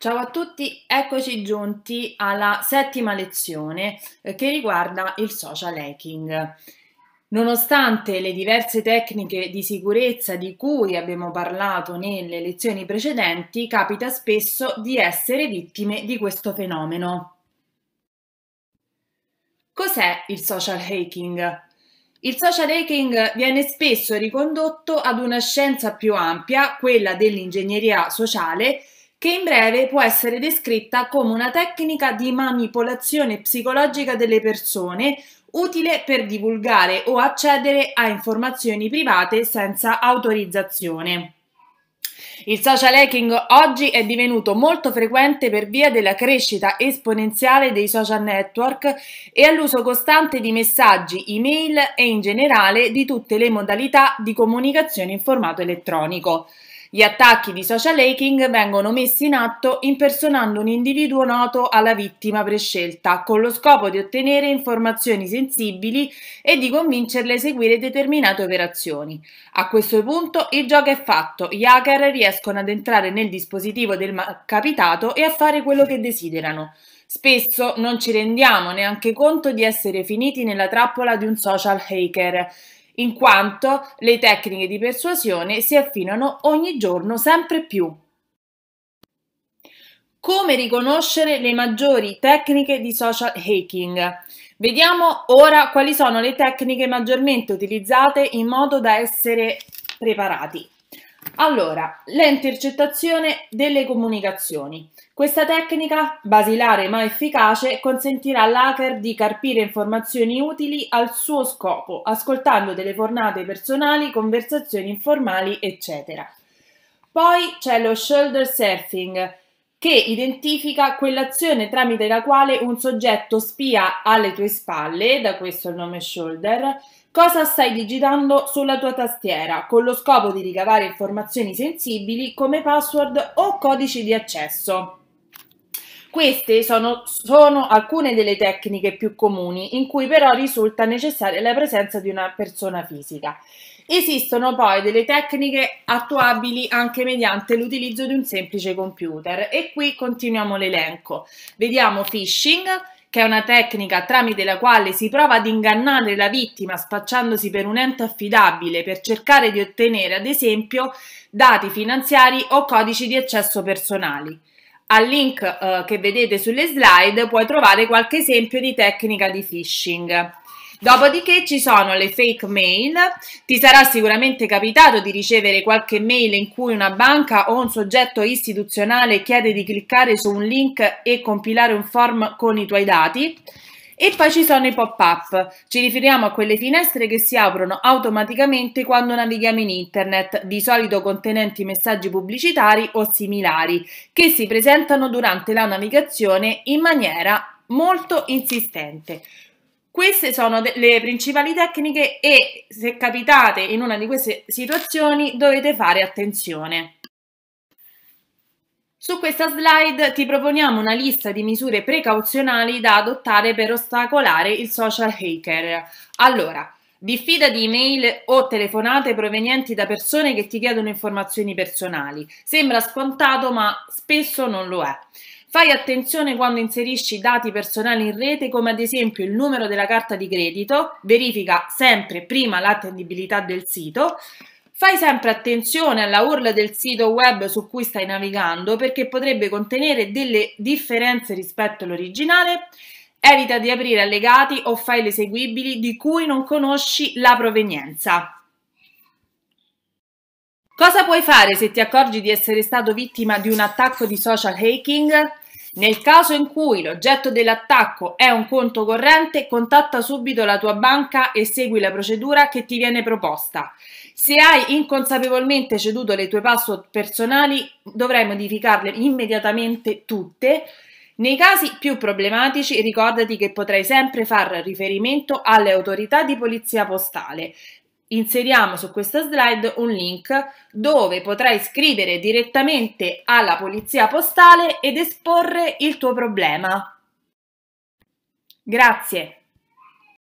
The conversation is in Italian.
Ciao a tutti, eccoci giunti alla settima lezione eh, che riguarda il social hacking. Nonostante le diverse tecniche di sicurezza di cui abbiamo parlato nelle lezioni precedenti, capita spesso di essere vittime di questo fenomeno. Cos'è il social hacking? Il social hacking viene spesso ricondotto ad una scienza più ampia, quella dell'ingegneria sociale, che in breve può essere descritta come una tecnica di manipolazione psicologica delle persone utile per divulgare o accedere a informazioni private senza autorizzazione. Il social hacking oggi è divenuto molto frequente per via della crescita esponenziale dei social network e all'uso costante di messaggi, email e in generale di tutte le modalità di comunicazione in formato elettronico. Gli attacchi di social hacking vengono messi in atto impersonando un individuo noto alla vittima prescelta, con lo scopo di ottenere informazioni sensibili e di convincerle a eseguire determinate operazioni. A questo punto il gioco è fatto, gli hacker riescono ad entrare nel dispositivo del capitato e a fare quello che desiderano. Spesso non ci rendiamo neanche conto di essere finiti nella trappola di un social hacker in quanto le tecniche di persuasione si affinano ogni giorno sempre più. Come riconoscere le maggiori tecniche di social hacking? Vediamo ora quali sono le tecniche maggiormente utilizzate in modo da essere preparati. Allora, l'intercettazione delle comunicazioni. Questa tecnica, basilare ma efficace, consentirà all'hacker di carpire informazioni utili al suo scopo, ascoltando telefonate personali, conversazioni informali, eccetera. Poi c'è lo shoulder surfing, che identifica quell'azione tramite la quale un soggetto spia alle tue spalle, da questo il nome shoulder, cosa stai digitando sulla tua tastiera con lo scopo di ricavare informazioni sensibili come password o codici di accesso. Queste sono, sono, alcune delle tecniche più comuni in cui però risulta necessaria la presenza di una persona fisica. Esistono poi delle tecniche attuabili anche mediante l'utilizzo di un semplice computer e qui continuiamo l'elenco. Vediamo phishing, che è una tecnica tramite la quale si prova ad ingannare la vittima spacciandosi per un ente affidabile per cercare di ottenere, ad esempio, dati finanziari o codici di accesso personali. Al link eh, che vedete sulle slide puoi trovare qualche esempio di tecnica di phishing. Dopodiché ci sono le fake mail, ti sarà sicuramente capitato di ricevere qualche mail in cui una banca o un soggetto istituzionale chiede di cliccare su un link e compilare un form con i tuoi dati. E poi ci sono i pop-up, ci riferiamo a quelle finestre che si aprono automaticamente quando navighiamo in internet, di solito contenenti messaggi pubblicitari o similari, che si presentano durante la navigazione in maniera molto insistente. Queste sono le principali tecniche e se capitate in una di queste situazioni dovete fare attenzione. Su questa slide ti proponiamo una lista di misure precauzionali da adottare per ostacolare il social hacker. Allora, Diffida di email o telefonate provenienti da persone che ti chiedono informazioni personali. Sembra scontato, ma spesso non lo è. Fai attenzione quando inserisci dati personali in rete come ad esempio il numero della carta di credito, verifica sempre prima l'attendibilità del sito, Fai sempre attenzione alla URL del sito web su cui stai navigando perché potrebbe contenere delle differenze rispetto all'originale. Evita di aprire allegati o file eseguibili di cui non conosci la provenienza. Cosa puoi fare se ti accorgi di essere stato vittima di un attacco di social hacking? Nel caso in cui l'oggetto dell'attacco è un conto corrente, contatta subito la tua banca e segui la procedura che ti viene proposta. Se hai inconsapevolmente ceduto le tue password personali, dovrai modificarle immediatamente tutte. Nei casi più problematici, ricordati che potrai sempre far riferimento alle autorità di polizia postale. Inseriamo su questa slide un link dove potrai scrivere direttamente alla polizia postale ed esporre il tuo problema. Grazie.